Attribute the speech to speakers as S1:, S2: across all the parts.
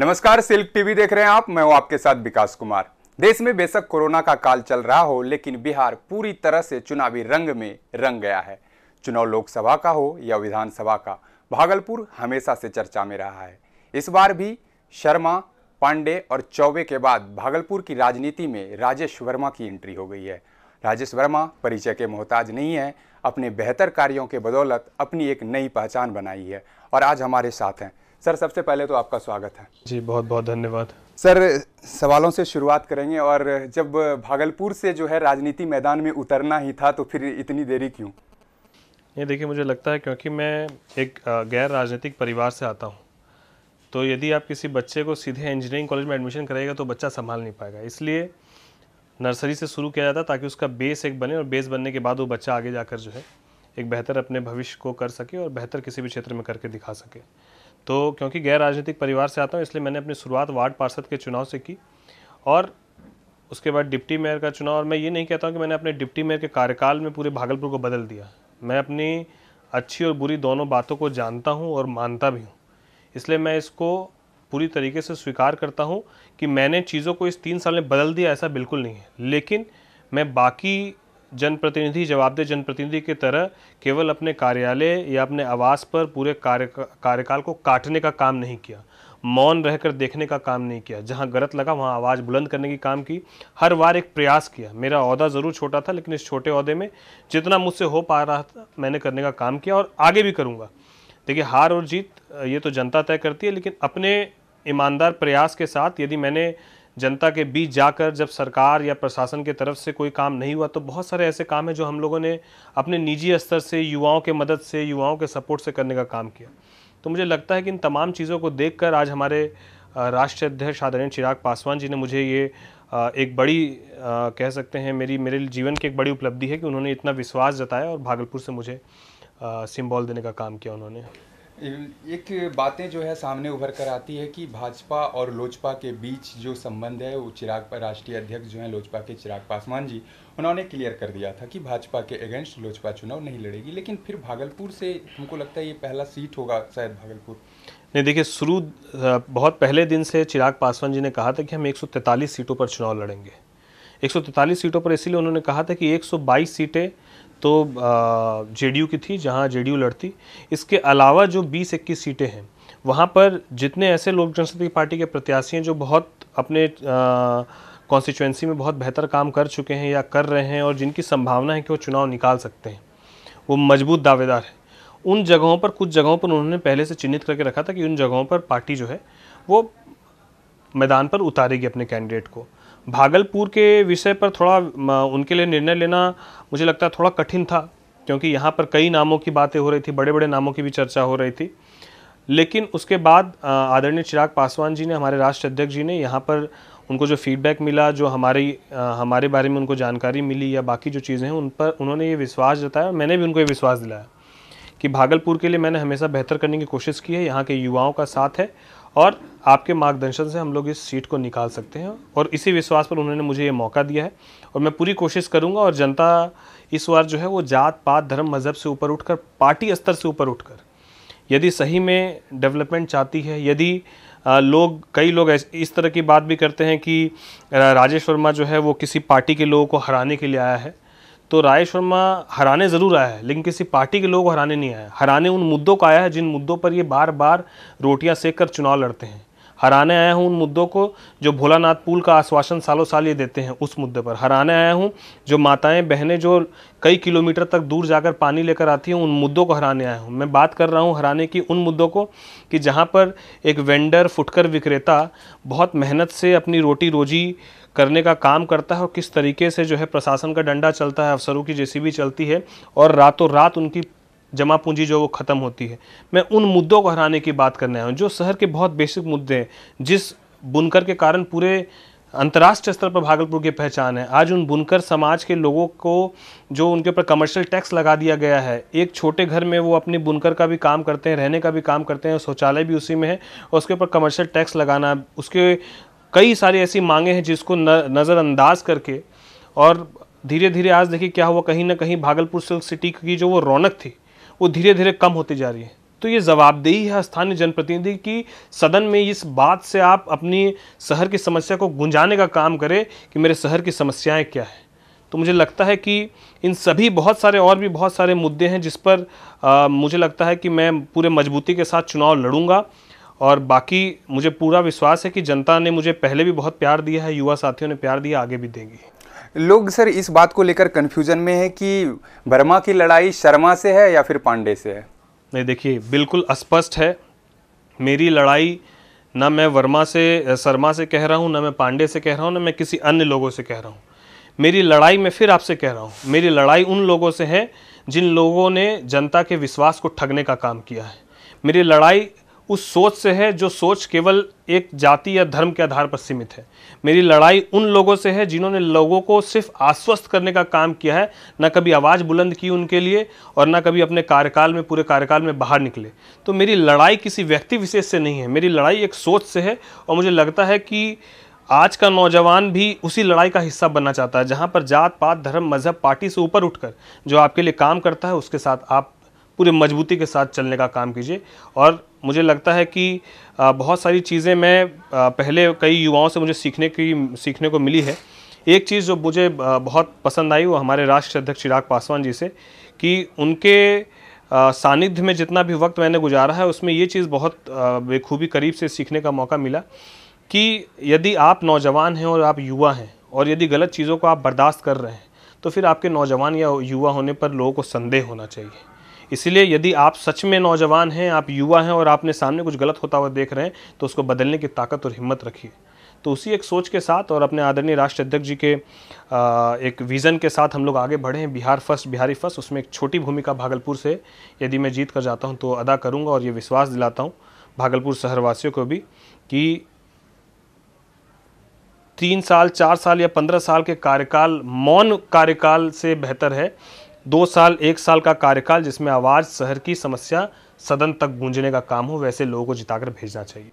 S1: नमस्कार silk TV देख रहे हैं आप मैं हूं आपके साथ विकास कुमार देश में बेशक कोरोना का काल चल रहा हो लेकिन बिहार पूरी तरह से चुनावी रंग में रंग गया है चुनाव लोकसभा का हो या विधानसभा का भागलपुर हमेशा से चर्चा में रहा है इस बार भी शर्मा पांडे और चौबे के बाद भागलपुर की राजनीति में राजेश वर्मा की एंट्री हो गई है राजेश वर्मा परिचय के मोहताज नहीं है अपने बेहतर कार्यों के बदौलत अपनी एक नई पहचान बनाई है और आज हमारे साथ हैं सर सबसे पहले तो आपका स्वागत है
S2: जी बहुत बहुत धन्यवाद सर सवालों
S1: से शुरुआत करेंगे और जब भागलपुर से जो है राजनीति मैदान में उतरना ही था तो फिर इतनी देरी क्यों
S2: ये देखिए मुझे लगता है क्योंकि मैं एक गैर राजनीतिक परिवार से आता हूँ तो यदि आप किसी बच्चे को सीधे इंजीनियरिंग कॉलेज में एडमिशन करेगा तो बच्चा संभाल नहीं पाएगा इसलिए नर्सरी से शुरू किया जाता ताकि उसका बेस एक बने और बेस बनने के बाद वो बच्चा आगे जाकर जो है एक बेहतर अपने भविष्य को कर सके और बेहतर किसी भी क्षेत्र में करके दिखा सके तो क्योंकि गैर राजनीतिक परिवार से आता हूँ इसलिए मैंने अपनी शुरुआत वार्ड पार्षद के चुनाव से की और उसके बाद डिप्टी मेयर का चुनाव और मैं ये नहीं कहता हूँ कि मैंने अपने डिप्टी मेयर के कार्यकाल में पूरे भागलपुर को बदल दिया मैं अपनी अच्छी और बुरी दोनों बातों को जानता हूँ और मानता भी हूँ इसलिए मैं इसको पूरी तरीके से स्वीकार करता हूँ कि मैंने चीज़ों को इस तीन साल में बदल दिया ऐसा बिल्कुल नहीं है लेकिन मैं बाकी जनप्रतिनिधि जवाबदेह जनप्रतिनिधि की तरह केवल अपने कार्यालय या अपने आवास पर पूरे कार्य कार्यकाल को काटने का काम नहीं किया मौन रहकर देखने का काम नहीं किया जहां गलत लगा वहां आवाज़ बुलंद करने की काम की हर बार एक प्रयास किया मेरा अहदा ज़रूर छोटा था लेकिन इस छोटे अहदे में जितना मुझसे हो पा रहा था मैंने करने का काम किया और आगे भी करूँगा देखिए हार और जीत ये तो जनता तय करती है लेकिन अपने ईमानदार प्रयास के साथ यदि मैंने जनता के बीच जाकर जब सरकार या प्रशासन की तरफ से कोई काम नहीं हुआ तो बहुत सारे ऐसे काम हैं जो हम लोगों ने अपने निजी स्तर से युवाओं के मदद से युवाओं के सपोर्ट से करने का काम किया तो मुझे लगता है कि इन तमाम चीज़ों को देख कर आज हमारे राष्ट्रीय अध्यक्ष आदरणीय चिराग पासवान जी ने मुझे ये एक बड़ी कह सकते हैं मेरी मेरे जीवन की एक बड़ी उपलब्धि है कि उन्होंने इतना विश्वास जताया और भागलपुर से मुझे सिम्बॉल देने का काम किया उन्होंने
S1: एक बातें जो है सामने उभर कर आती है कि भाजपा और लोजपा के बीच जो संबंध है वो चिराग राष्ट्रीय अध्यक्ष जो हैं लोजपा के चिराग पासवान जी उन्होंने क्लियर कर दिया था कि भाजपा के अगेंस्ट लोजपा चुनाव नहीं लड़ेगी लेकिन फिर भागलपुर से हमको लगता है ये पहला सीट होगा शायद भागलपुर
S2: नहीं देखिए शुरू बहुत पहले दिन से चिराग पासवान जी ने कहा था कि हम एक सीटों पर चुनाव लड़ेंगे एक सीटों पर इसीलिए उन्होंने कहा था कि एक सीटें तो जे की थी जहाँ जे लड़ती इसके अलावा जो बीस इक्कीस सीटें हैं वहाँ पर जितने ऐसे लोक जनशक्ति पार्टी के प्रत्याशी हैं जो बहुत अपने कॉन्स्टिट्युएंसी में बहुत बेहतर काम कर चुके हैं या कर रहे हैं और जिनकी संभावना है कि वो चुनाव निकाल सकते हैं वो मजबूत दावेदार हैं उन जगहों पर कुछ जगहों पर उन्होंने पहले से चिन्हित करके रखा था कि उन जगहों पर पार्टी जो है वो मैदान पर उतारेगी अपने कैंडिडेट को भागलपुर के विषय पर थोड़ा उनके लिए निर्णय लेना मुझे लगता है थोड़ा कठिन था क्योंकि यहाँ पर कई नामों की बातें हो रही थी बड़े बड़े नामों की भी चर्चा हो रही थी लेकिन उसके बाद आदरणीय चिराग पासवान जी ने हमारे राष्ट्र अध्यक्ष जी ने यहाँ पर उनको जो फीडबैक मिला जो हमारी हमारे बारे में उनको जानकारी मिली या बाकी जो चीज़ें हैं उन पर उन्होंने ये विश्वास जताया मैंने भी उनको ये विश्वास दिलाया कि भागलपुर के लिए मैंने हमेशा बेहतर करने की कोशिश की है यहाँ के युवाओं का साथ है और आपके मार्गदर्शन से हम लोग इस सीट को निकाल सकते हैं और इसी विश्वास पर उन्होंने मुझे ये मौका दिया है और मैं पूरी कोशिश करूँगा और जनता इस बार जो है वो जात पात धर्म मज़हब से ऊपर उठकर पार्टी स्तर से ऊपर उठकर यदि सही में डेवलपमेंट चाहती है यदि लोग कई लोग इस तरह की बात भी करते हैं कि राजेश वर्मा जो है वो किसी पार्टी के लोगों को हराने के लिए आया है तो राय शर्मा हराने ज़रूर आया है लेकिन किसी पार्टी के लोग हराने नहीं आया हराने उन मुद्दों को आया है जिन मुद्दों पर ये बार बार रोटियां सेक कर चुनाव लड़ते हैं हराने आया हूँ उन मुद्दों को जो भोलानाथ पुल का आश्वासन सालों साल ये देते हैं उस मुद्दे पर हराने आया हूँ जो माताएं बहनें जो कई किलोमीटर तक दूर जाकर पानी लेकर आती हैं उन मुद्दों को हराने आया हूँ मैं बात कर रहा हूँ हराने की उन मुद्दों को कि जहाँ पर एक वेंडर फुटकर विक्रेता बहुत मेहनत से अपनी रोटी रोजी करने का काम करता है और किस तरीके से जो है प्रशासन का डंडा चलता है अफसरों की जेसीबी चलती है और रातों रात उनकी जमा पूंजी जो वो ख़त्म होती है मैं उन मुद्दों को हराने की बात करने आया हूँ जो शहर के बहुत बेसिक मुद्दे हैं जिस बुनकर के कारण पूरे अंतर्राष्ट्रीय स्तर पर भागलपुर की पहचान है आज उन बुनकर समाज के लोगों को जो उनके ऊपर कमर्शियल टैक्स लगा दिया गया है एक छोटे घर में वो अपने बुनकर का भी काम करते हैं रहने का भी काम करते हैं शौचालय भी उसी में है और उसके ऊपर कमर्शियल टैक्स लगाना उसके कई सारी ऐसी मांगे हैं जिसको नज़रअंदाज करके और धीरे धीरे आज देखिए क्या हुआ कहीं ना कहीं भागलपुर सिल्क सिटी की जो वो रौनक थी वो धीरे धीरे कम होती जा रही है तो ये जवाबदेही है स्थानीय जनप्रतिनिधि कि सदन में इस बात से आप अपनी शहर की समस्या को गुंजाने का काम करें कि मेरे शहर की समस्याएं क्या हैं तो मुझे लगता है कि इन सभी बहुत सारे और भी बहुत सारे मुद्दे हैं जिस पर आ, मुझे लगता है कि मैं पूरे मजबूती के साथ चुनाव लड़ूंगा और बाकी मुझे पूरा विश्वास है कि जनता ने मुझे पहले भी बहुत प्यार दिया है युवा साथियों ने प्यार दिया आगे भी देंगी
S1: लोग सर इस बात को लेकर कन्फ्यूजन में है कि वर्मा की लड़ाई शर्मा से है या फिर पांडे से है
S2: नहीं देखिए बिल्कुल स्पष्ट है मेरी लड़ाई ना मैं वर्मा से शर्मा से कह रहा हूँ ना मैं पांडे से कह रहा हूँ ना मैं किसी अन्य लोगों से कह रहा हूँ मेरी लड़ाई मैं फिर आपसे कह रहा हूँ मेरी लड़ाई उन लोगों से है जिन लोगों ने जनता के विश्वास को ठगने का काम किया है मेरी लड़ाई उस सोच से है जो सोच केवल एक जाति या धर्म के आधार पर सीमित है मेरी लड़ाई उन लोगों से है जिन्होंने लोगों को सिर्फ आश्वस्त करने का काम किया है ना कभी आवाज़ बुलंद की उनके लिए और ना कभी अपने कार्यकाल में पूरे कार्यकाल में बाहर निकले तो मेरी लड़ाई किसी व्यक्ति विशेष से नहीं है मेरी लड़ाई एक सोच से है और मुझे लगता है कि आज का नौजवान भी उसी लड़ाई का हिस्सा बनना चाहता है जहाँ पर जात पात धर्म मजहब पार्टी से ऊपर उठकर जो आपके लिए काम करता है उसके साथ आप पूरे मजबूती के साथ चलने का काम कीजिए और मुझे लगता है कि बहुत सारी चीज़ें मैं पहले कई युवाओं से मुझे सीखने की सीखने को मिली है एक चीज़ जो मुझे बहुत पसंद आई वो हमारे राष्ट्रीय अध्यक्ष चिराग पासवान जी से कि उनके सानिध्य में जितना भी वक्त मैंने गुजारा है उसमें ये चीज़ बहुत बेखूबी करीब से सीखने का मौका मिला कि यदि आप नौजवान हैं और आप युवा हैं और यदि गलत चीज़ों को आप बर्दाश्त कर रहे हैं तो फिर आपके नौजवान या युवा होने पर लोगों को संदेह होना चाहिए इसलिए यदि आप सच में नौजवान हैं आप युवा हैं और आपने सामने कुछ गलत होता हुआ देख रहे हैं तो उसको बदलने की ताकत और हिम्मत रखिए तो उसी एक सोच के साथ और अपने आदरणीय राष्ट्र अध्यक्ष जी के एक विज़न के साथ हम लोग आगे बढ़े हैं बिहार फर्स्ट बिहारी फर्स्ट उसमें एक छोटी भूमिका भागलपुर से यदि मैं जीत कर जाता हूँ तो अदा करूँगा और ये विश्वास दिलाता हूँ भागलपुर शहरवासियों को भी कि तीन साल चार साल या पंद्रह साल के कार्यकाल मौन कार्यकाल से बेहतर है दो साल एक साल का कार्यकाल जिसमें आवाज़ शहर की समस्या सदन तक गूंजने का काम हो वैसे लोगों को जिताकर भेजना चाहिए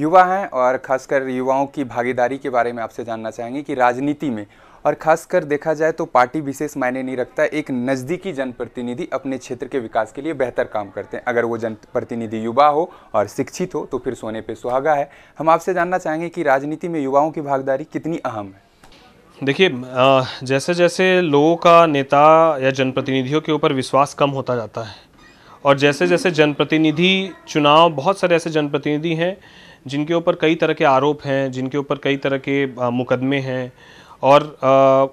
S1: युवा हैं और खासकर युवाओं की भागीदारी के बारे में आपसे जानना चाहेंगे कि राजनीति में और खासकर देखा जाए तो पार्टी विशेष मायने नहीं रखता एक नज़दीकी जनप्रतिनिधि अपने क्षेत्र के विकास के लिए बेहतर काम करते हैं अगर वो जनप्रतिनिधि युवा हो और शिक्षित हो तो फिर सोने पे सुहागा है हम आपसे जानना चाहेंगे कि राजनीति में युवाओं की भागीदारी कितनी
S2: अहम है देखिए जैसे जैसे लोगों का नेता या जनप्रतिनिधियों के ऊपर विश्वास कम होता जाता है और जैसे जैसे जनप्रतिनिधि चुनाव बहुत सारे ऐसे जनप्रतिनिधि हैं जिनके ऊपर कई तरह के आरोप हैं जिनके ऊपर कई तरह के मुकदमे हैं और आ,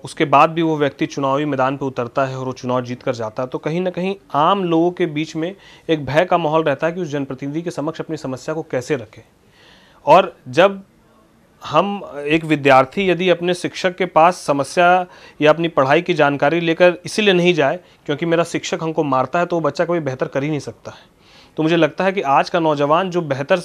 S2: उसके बाद भी वो व्यक्ति चुनावी मैदान पर उतरता है और वो चुनाव जीत कर जाता है तो कहीं ना कहीं आम लोगों के बीच में एक भय का माहौल रहता है कि उस जनप्रतिनिधि के समक्ष अपनी समस्या को कैसे रखें और जब हम एक विद्यार्थी यदि अपने शिक्षक के पास समस्या या अपनी पढ़ाई की जानकारी लेकर इसीलिए नहीं जाए क्योंकि मेरा शिक्षक हमको मारता है तो वो बच्चा कभी बेहतर कर ही नहीं सकता है तो मुझे लगता है कि आज का नौजवान जो बेहतर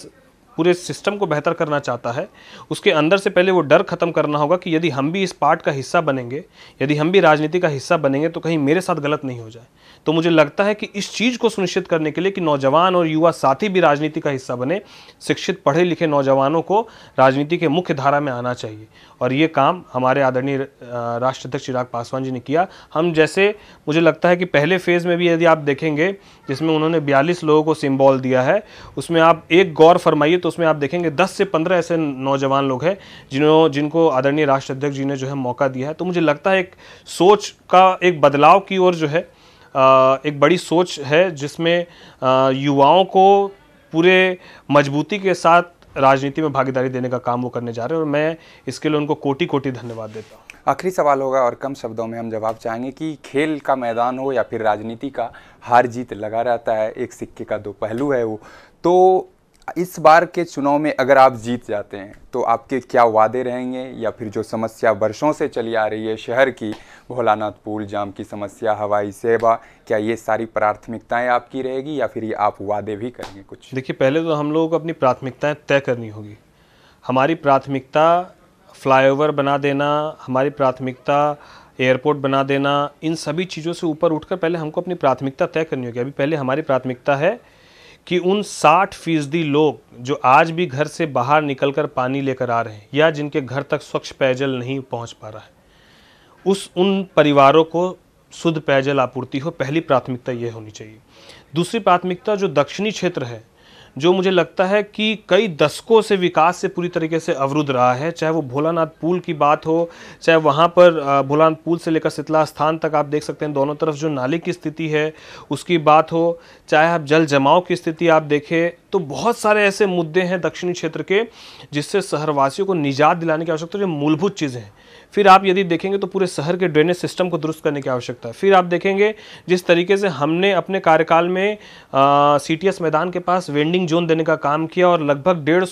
S2: पूरे सिस्टम को बेहतर करना चाहता है उसके अंदर से पहले वो डर खत्म करना होगा कि यदि हम भी इस पार्ट का हिस्सा बनेंगे यदि हम भी राजनीति का हिस्सा बनेंगे तो कहीं मेरे साथ गलत नहीं हो जाए तो मुझे लगता है कि इस चीज़ को सुनिश्चित करने के लिए कि नौजवान और युवा साथी भी राजनीति का हिस्सा बने शिक्षित पढ़े लिखे नौजवानों को राजनीति के मुख्य धारा में आना चाहिए और ये काम हमारे आदरणीय राष्ट्राध्यक्ष चिराग पासवान जी ने किया हम जैसे मुझे लगता है कि पहले फेज़ में भी यदि आप देखेंगे जिसमें उन्होंने बयालीस लोगों को सिम्बॉल दिया है उसमें आप एक गौर फरमाइए तो उसमें आप देखेंगे 10 से 15 ऐसे नौजवान लोग हैं जिन्हों जिनको आदरणीय राष्ट्र अध्यक्ष जी ने जो है मौका दिया है तो मुझे लगता है एक सोच का एक बदलाव की ओर जो है एक बड़ी सोच है जिसमें युवाओं को पूरे मजबूती के साथ राजनीति में भागीदारी देने का काम वो करने जा रहे हैं और मैं इसके लिए उनको कोटि कोटि धन्यवाद देता हूँ
S1: आखिरी सवाल होगा और कम शब्दों में हम जवाब चाहेंगे कि खेल का मैदान हो या फिर राजनीति का हार जीत लगा रहता है एक सिक्के का दो पहलू है वो तो इस बार के चुनाव में अगर आप जीत जाते हैं तो आपके क्या वादे रहेंगे या फिर जो समस्या वर्षों से चली आ रही है शहर की भोलानाथ पुल जाम की समस्या हवाई सेवा क्या ये सारी प्राथमिकताएं आपकी रहेगी या फिर ये आप वादे भी करेंगे कुछ
S2: देखिए पहले तो हम लोगों को अपनी प्राथमिकताएं तय करनी होगी हमारी प्राथमिकता फ्लाईओवर बना देना हमारी प्राथमिकता एयरपोर्ट बना देना इन सभी चीज़ों से ऊपर उठकर पहले हमको अपनी प्राथमिकता तय करनी होगी अभी पहले हमारी प्राथमिकता है कि उन 60 फीसदी लोग जो आज भी घर से बाहर निकलकर पानी लेकर आ रहे हैं या जिनके घर तक स्वच्छ पेयजल नहीं पहुंच पा रहा है उस उन परिवारों को शुद्ध पेयजल आपूर्ति हो पहली प्राथमिकता यह होनी चाहिए दूसरी प्राथमिकता जो दक्षिणी क्षेत्र है जो मुझे लगता है कि कई दशकों से विकास से पूरी तरीके से अवरुद्ध रहा है चाहे वो भोलानाथ पुल की बात हो चाहे वहाँ पर भोलानाथ पुल से लेकर शीतला स्थान तक आप देख सकते हैं दोनों तरफ जो नाले की स्थिति है उसकी बात हो चाहे आप जल जमाव की स्थिति आप देखें तो बहुत सारे ऐसे मुद्दे हैं दक्षिणी क्षेत्र के जिससे शहरवासियों को निजात दिलाने की आवश्यकता जो मूलभूत चीज़ें हैं फिर आप यदि देखेंगे तो पूरे शहर के ड्रेनेज सिस्टम को दुरुस्त करने की आवश्यकता है फिर आप देखेंगे जिस तरीके से हमने अपने कार्यकाल में सी मैदान के पास वेंडिंग जोन देने का काम किया और लगभग डेढ़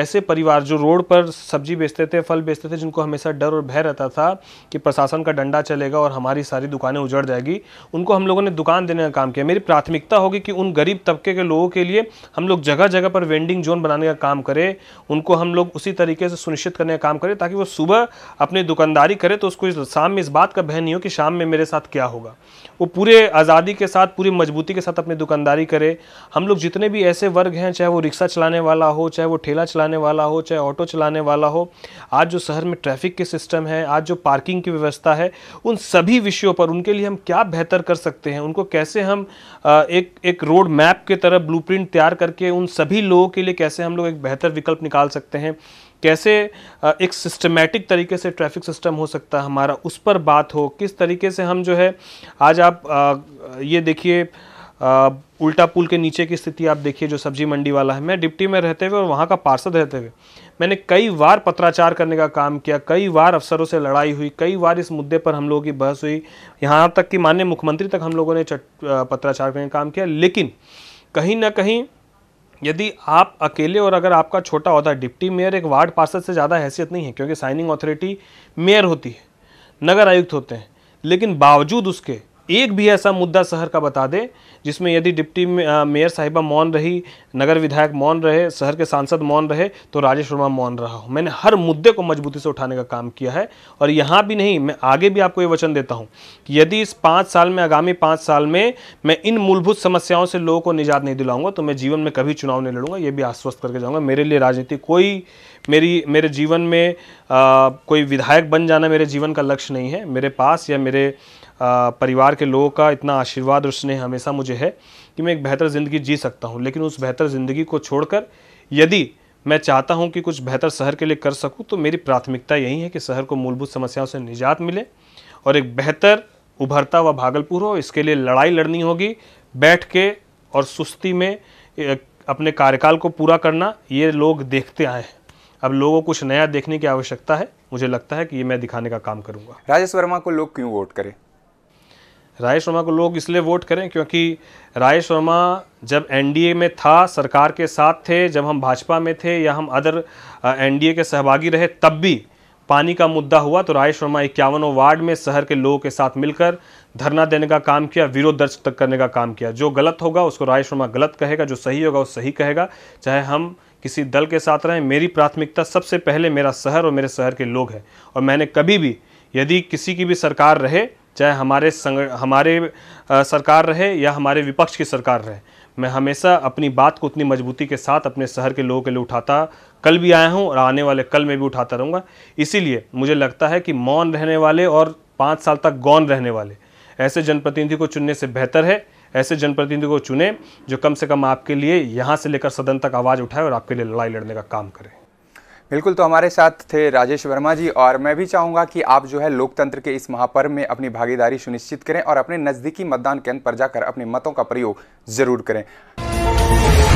S2: ऐसे परिवार जो रोड पर सब्जी बेचते थे फल बेचते थे जिनको हमेशा डर और भय रहता था कि प्रशासन का डंडा चलेगा और हमारी सारी दुकानें उजड़ जाएगी उनको हम लोगों ने दुकान देने का काम किया मेरी प्राथमिकता होगी कि उन गरीब तबके के लोगों के लिए हम लोग जगह जगह पर वेंडिंग जोन बनाने का काम करें उनको हम लोग उसी तरीके से सुनिश्चित करने का काम करें ताकि वो सुबह अपने में दुकानदारी करे तो उसको इस शाम में इस बात का भय नहीं हो कि शाम में मेरे साथ क्या होगा वो पूरे आज़ादी के साथ पूरी मजबूती के साथ अपनी दुकानदारी करे हम लोग जितने भी ऐसे वर्ग हैं चाहे वो रिक्शा चलाने वाला हो चाहे वो ठेला चलाने वाला हो चाहे ऑटो चलाने वाला हो आज जो शहर में ट्रैफिक के सिस्टम है आज जो पार्किंग की व्यवस्था है उन सभी विषयों पर उनके लिए हम क्या बेहतर कर सकते हैं उनको कैसे हम एक एक रोड मैप के तरह ब्लू तैयार करके उन सभी लोगों के लिए कैसे हम लोग एक बेहतर विकल्प निकाल सकते हैं कैसे एक सिस्टमेटिक तरीके से ट्रैफिक सिस्टम हो सकता है हमारा उस पर बात हो किस तरीके से हम जो है आज आप ये देखिए उल्टा पुल के नीचे की स्थिति आप देखिए जो सब्जी मंडी वाला है मैं डिप्टी में रहते हुए और वहाँ का पार्षद रहते हुए मैंने कई बार पत्राचार करने का काम किया कई बार अफसरों से लड़ाई हुई कई बार इस मुद्दे पर हम लोगों की बहस हुई यहाँ तक कि माननीय मुख्यमंत्री तक हम लोगों ने पत्राचार करने का काम किया लेकिन कहीं ना कहीं यदि आप अकेले और अगर आपका छोटा होता है डिप्टी मेयर एक वार्ड पार्षद से ज़्यादा हैसियत नहीं है क्योंकि साइनिंग अथॉरिटी मेयर होती है नगर आयुक्त होते हैं लेकिन बावजूद उसके एक भी ऐसा मुद्दा शहर का बता दे जिसमें यदि डिप्टी मेयर साहिबा मौन रही नगर विधायक मौन रहे शहर के सांसद मौन रहे तो राजेश वर्मा मौन रहा हो मैंने हर मुद्दे को मजबूती से उठाने का काम किया है और यहाँ भी नहीं मैं आगे भी आपको ये वचन देता हूँ कि यदि इस पाँच साल में आगामी पाँच साल में मैं इन मूलभूत समस्याओं से लोगों को निजात नहीं दिलाऊंगा तो मैं जीवन में कभी चुनाव नहीं लड़ूंगा ये भी आश्वस्त करके जाऊँगा मेरे लिए राजनीति कोई मेरी मेरे जीवन में कोई विधायक बन जाना मेरे जीवन का लक्ष्य नहीं है मेरे पास या मेरे परिवार के लोगों का इतना आशीर्वाद और स्नेह हमेशा मुझे है कि मैं एक बेहतर ज़िंदगी जी सकता हूँ लेकिन उस बेहतर ज़िंदगी को छोड़कर यदि मैं चाहता हूँ कि कुछ बेहतर शहर के लिए कर सकूँ तो मेरी प्राथमिकता यही है कि शहर को मूलभूत समस्याओं से निजात मिले और एक बेहतर उभरता हुआ भागलपुर हो इसके लिए लड़ाई लड़नी होगी बैठ के और सुस्ती में अपने कार्यकाल को पूरा करना ये लोग देखते आए हैं अब लोगों को कुछ नया देखने की आवश्यकता है मुझे लगता है कि ये मैं दिखाने का काम करूंगा
S1: राजेश वर्मा को लोग क्यों वोट करें
S2: राय शर्मा को लोग इसलिए वोट करें क्योंकि राय शर्मा जब एनडीए में था सरकार के साथ थे जब हम भाजपा में थे या हम अदर एनडीए के सहभागी रहे तब भी पानी का मुद्दा हुआ तो राय शर्मा इक्यावनों वार्ड में शहर के लोगों के साथ मिलकर धरना देने का काम किया विरोध दर्ज तक करने का काम किया जो गलत होगा उसको राय शर्मा गलत कहेगा जो सही होगा वो सही कहेगा चाहे हम किसी दल के साथ रहें मेरी प्राथमिकता सबसे पहले मेरा शहर और मेरे शहर के लोग हैं और मैंने कभी भी यदि किसी की भी सरकार रहे चाहे हमारे संग हमारे आ, सरकार रहे या हमारे विपक्ष की सरकार रहे मैं हमेशा अपनी बात को उतनी मजबूती के साथ अपने शहर के लोगों के लिए उठाता कल भी आया हूँ और आने वाले कल में भी उठाता रहूँगा इसीलिए मुझे लगता है कि मौन रहने वाले और पाँच साल तक गौन रहने वाले ऐसे जनप्रतिनिधि को चुनने से बेहतर है ऐसे जनप्रतिनिधि को चुने जो कम से कम आपके लिए यहाँ से लेकर सदन तक आवाज़ उठाए और आपके लिए लड़ाई लड़ने का काम करें
S1: बिल्कुल तो हमारे साथ थे राजेश वर्मा जी और मैं भी चाहूँगा कि आप जो है लोकतंत्र के इस महापर्व में अपनी भागीदारी सुनिश्चित करें और अपने नज़दीकी मतदान केंद्र पर जाकर अपने मतों का प्रयोग ज़रूर करें